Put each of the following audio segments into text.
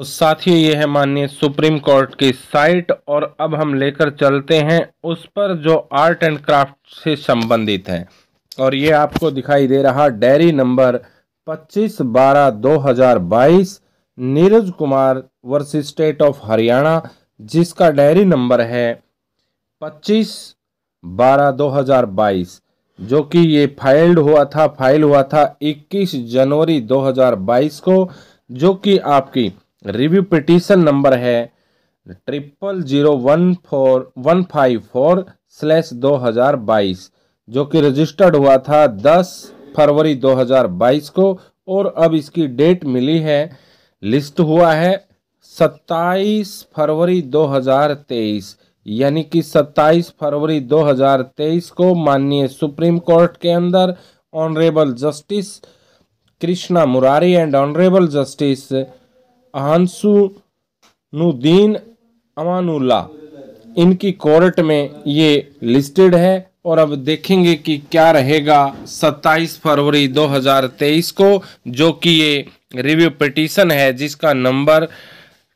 तो साथियों ये है माननीय सुप्रीम कोर्ट की साइट और अब हम लेकर चलते हैं उस पर जो आर्ट एंड क्राफ्ट से संबंधित है और ये आपको दिखाई दे रहा डायरी नंबर 25 बारह 2022 Neeraj Kumar versus state of Haryana जिसका डायरी नंबर है 25 बारह 2022 जो कि ये फाइल्ड हुआ था फाइल हुआ था 21 जनवरी 2022 को जो कि आपकी रिव्यू पिटिशन नंबर है triple zero one four one five four slash दो हज़ार बाईस जो कि रजिस्टर्ड हुआ था दस फरवरी दो हज़ार बाईस को और अब इसकी डेट मिली है लिस्ट हुआ है सत्ताईस फरवरी दो हज़ार तेईस यानी कि सत्ताईस फरवरी दो हजार तेईस को माननीय सुप्रीम कोर्ट के अंदर honourable justice Krishna Murari and honourable justice Ahsanuddin Amanulla इनकी कोर्ट में ये लिस्टेड है और अब देखेंगे कि क्या रहेगा 27 फरवरी 2023 को जो कि ये रिव्यू पिटीशन है जिसका number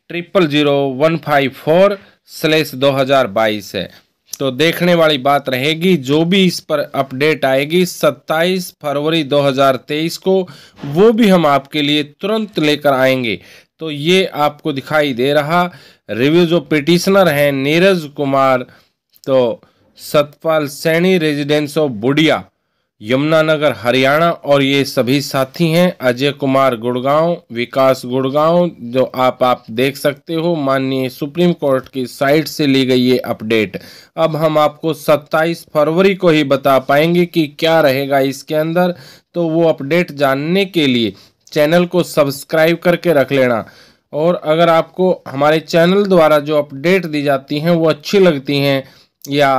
triple zero one five four slash दो हजार बाईस है तो देखने वाली बात रहेगी जो भी इस पर अपडेट आएगी 27 फरवरी 2023 को वो भी हम आपके लिए तुरंत लेकर आएंगे तो ये आपको दिखाई दे रहा रिव्यू जो पिटिशनर हैं नीरज कुमार तो सतपाल सैनी रेजिडेंस ऑफ बुढ़िया यमुनानगर हरियाणा और ये सभी साथी हैं अजय कुमार गुड़गांव विकास गुड़गांव जो आप आप देख सकते हो माननीय सुप्रीम कोर्ट की साइट से ली गई ये अपडेट अब हम आपको 27 फरवरी को ही बता पाएंगे कि क्या रहेगा इसके अंदर तो वो अपडेट जानने के लिए चैनल को सब्सक्राइब करके रख लेना और अगर आपको हमारे चैनल द्वारा जो अपडेट दी जाती हैं वो अच्छी लगती हैं या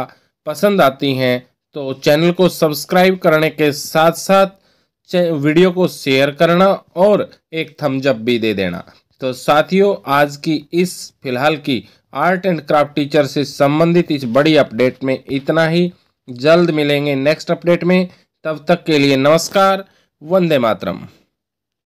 पसंद आती हैं तो चैनल को सब्सक्राइब करने के साथ साथ वीडियो को शेयर करना और एक थम्सअप भी दे देना तो साथियों आज की इस फिलहाल की आर्ट एंड क्राफ्ट टीचर से संबंधित इस बड़ी अपडेट में इतना ही जल्द मिलेंगे नेक्स्ट अपडेट में तब तक के लिए नमस्कार वंदे मातरम